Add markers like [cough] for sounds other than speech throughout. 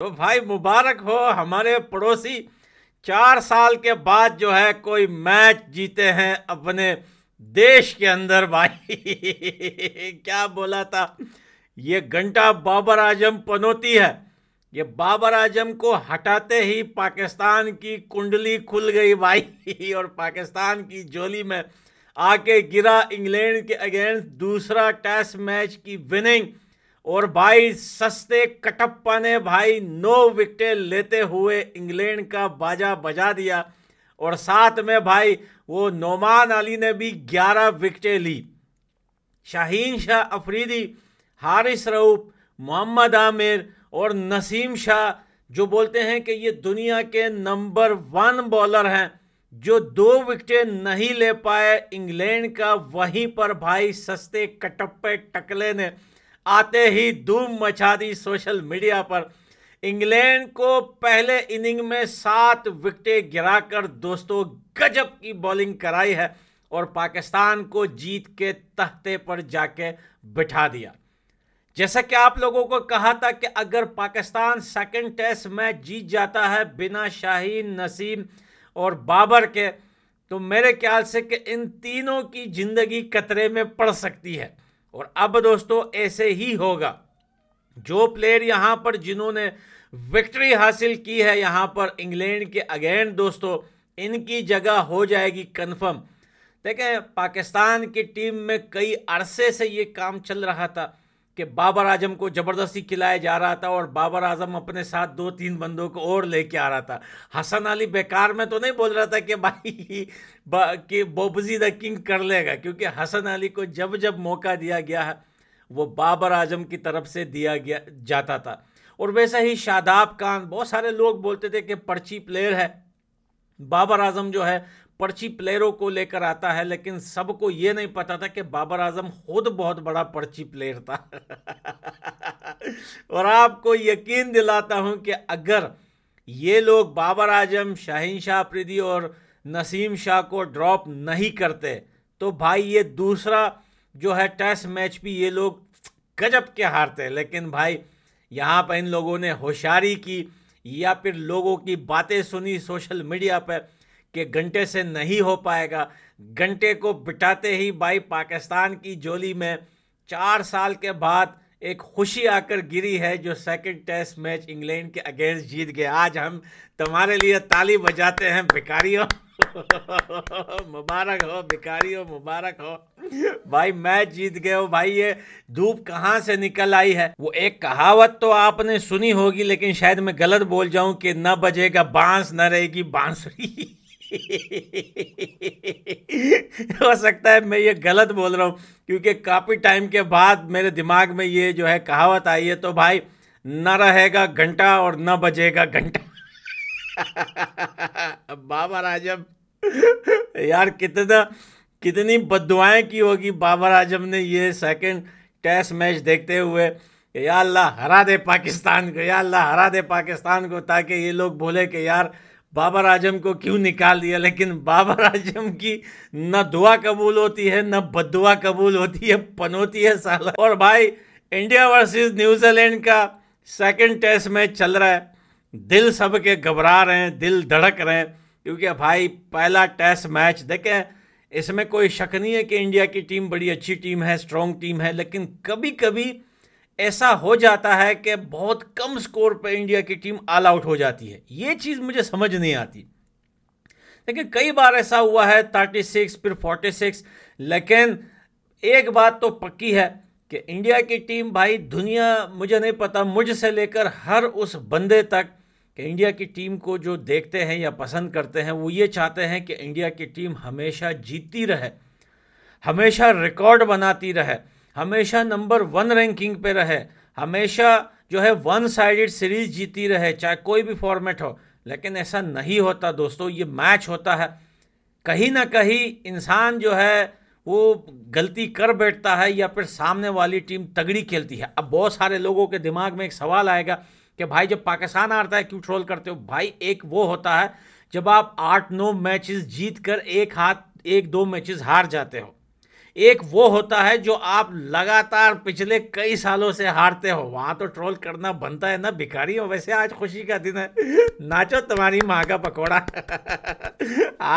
तो भाई मुबारक हो हमारे पड़ोसी चार साल के बाद जो है कोई मैच जीते हैं अपने देश के अंदर भाई [laughs] क्या बोला था ये घंटा बाबर आजम पनोती है ये बाबर आजम को हटाते ही पाकिस्तान की कुंडली खुल गई भाई [laughs] और पाकिस्तान की जोली में आके गिरा इंग्लैंड के अगेंस्ट दूसरा टेस्ट मैच की विनिंग और भाई सस्ते कटप्पा ने भाई नौ विकेट लेते हुए इंग्लैंड का बाजा बजा दिया और साथ में भाई वो नोमान अली ने भी ग्यारह विकेटें ली शाहीन शाह अफरीदी हारिस रऊफ मोहम्मद आमिर और नसीम शाह जो बोलते हैं कि ये दुनिया के नंबर वन बॉलर हैं जो दो विकेटें नहीं ले पाए इंग्लैंड का वहीं पर भाई सस्ते कटप्पे टकले ने आते ही धूम मचा दी सोशल मीडिया पर इंग्लैंड को पहले इनिंग में सात विकेटें गिराकर दोस्तों गजब की बॉलिंग कराई है और पाकिस्तान को जीत के तख्ते पर जाके बिठा दिया जैसा कि आप लोगों को कहा था कि अगर पाकिस्तान सेकंड टेस्ट मैच जीत जाता है बिना शाहीन नसीम और बाबर के तो मेरे ख्याल से कि इन तीनों की ज़िंदगी खतरे में पड़ सकती है और अब दोस्तों ऐसे ही होगा जो प्लेयर यहाँ पर जिन्होंने विक्ट्री हासिल की है यहाँ पर इंग्लैंड के अगेन दोस्तों इनकी जगह हो जाएगी कन्फर्म देखें पाकिस्तान की टीम में कई अरसे से ये काम चल रहा था कि बाबर आजम को ज़बरदस्ती खिलाया जा रहा था और बाबर आजम अपने साथ दो तीन बंदों को और लेके आ रहा था हसन अली बेकार में तो नहीं बोल रहा था कि भाई [laughs] बा, कि बोबजी द किंग कर लेगा क्योंकि हसन अली को जब जब मौका दिया गया है वो बाबर आजम की तरफ से दिया गया जाता था और वैसा ही शादाब खान बहुत सारे लोग बोलते थे कि पर्ची प्लेयर है बाबर आजम जो है पर्ची प्लेयरों को लेकर आता है लेकिन सबको ये नहीं पता था कि बाबर आजम खुद बहुत बड़ा पर्ची प्लेयर था [laughs] और आपको यकीन दिलाता हूं कि अगर ये लोग बाबर आजम शाहीन शाह अफरीदी और नसीम शाह को ड्रॉप नहीं करते तो भाई ये दूसरा जो है टेस्ट मैच भी ये लोग गजब के हारते लेकिन भाई यहाँ पर इन लोगों ने होशियारी की या फिर लोगों की बातें सुनी सोशल मीडिया पर कि घंटे से नहीं हो पाएगा घंटे को बिठाते ही भाई पाकिस्तान की जोली में चार साल के बाद एक खुशी आकर गिरी है जो सेकंड टेस्ट मैच इंग्लैंड के अगेंस्ट जीत गए आज हम तुम्हारे लिए ताली बजाते हैं भिकारियों [laughs] मुबारक हो भिकारी हो मुबारक हो भाई मैच जीत गए हो भाई ये धूप कहाँ से निकल आई है वो एक कहावत तो आपने सुनी होगी लेकिन शायद मैं गलत बोल जाऊं कि न बजेगा बांस न रहेगी बांसुरी [laughs] हो सकता है मैं ये गलत बोल रहा हूँ क्योंकि काफ़ी टाइम के बाद मेरे दिमाग में ये जो है कहावत आई है तो भाई न रहेगा घंटा और न बजेगा घंटा [laughs] बाबा आजम यार कितना कितनी बदुआएं की होगी बाबर आजम ने ये सेकंड टेस्ट मैच देखते हुए या अल्लाह हरा दे पाकिस्तान को या अल्लाह हरा दे पाकिस्तान को ताकि ये लोग बोले कि यार बाबर आजम को क्यों निकाल दिया लेकिन बाबर आजम की न दुआ कबूल होती है न बदुआ कबूल होती है पनोती है साला और भाई इंडिया वर्सेस न्यूजीलैंड का सेकंड टेस्ट मैच चल रहा है दिल सबके घबरा रहे हैं दिल धड़क रहे हैं क्योंकि भाई पहला टेस्ट मैच देखें इसमें कोई शक नहीं है कि इंडिया की टीम बड़ी अच्छी टीम है स्ट्रॉन्ग टीम है लेकिन कभी कभी ऐसा हो जाता है कि बहुत कम स्कोर पर इंडिया की टीम ऑल आउट हो जाती है ये चीज़ मुझे समझ नहीं आती लेकिन कई बार ऐसा हुआ है थर्टी सिक्स फिर फोर्टी सिक्स लेकिन एक बात तो पक्की है कि इंडिया की टीम भाई दुनिया मुझे नहीं पता मुझसे लेकर हर उस बंदे तक कि इंडिया की टीम को जो देखते हैं या पसंद करते हैं वो ये चाहते हैं कि इंडिया की टीम हमेशा जीतती रहे हमेशा रिकॉर्ड बनाती रहे हमेशा नंबर वन रैंकिंग पे रहे हमेशा जो है वन साइडेड सीरीज जीती रहे चाहे कोई भी फॉर्मेट हो लेकिन ऐसा नहीं होता दोस्तों ये मैच होता है कहीं ना कहीं इंसान जो है वो गलती कर बैठता है या फिर सामने वाली टीम तगड़ी खेलती है अब बहुत सारे लोगों के दिमाग में एक सवाल आएगा कि भाई जब पाकिस्तान हारता है क्यों ट्रोल करते हो भाई एक वो होता है जब आप आठ नौ मैचेस जीत कर एक हाथ एक दो मैचेस हार जाते हो एक वो होता है जो आप लगातार पिछले कई सालों से हारते हो वहां तो ट्रोल करना बनता है ना भिखारी हो वैसे आज खुशी का दिन है नाचो तुम्हारी माँ का पकौड़ा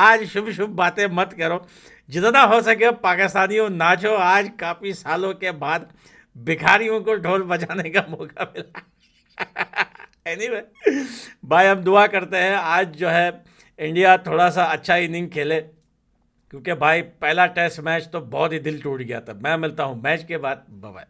आज शुभ शुभ बातें मत करो जितना हो सके पाकिस्तानियों नाचो आज काफ़ी सालों के बाद भिखारियों को ढोल बजाने का मौका मिला एनीवे anyway, भाई हम दुआ करते हैं आज जो है इंडिया थोड़ा सा अच्छा इनिंग खेले क्योंकि भाई पहला टेस्ट मैच तो बहुत ही दिल टूट गया था मैं मिलता हूँ मैच के बाद बाय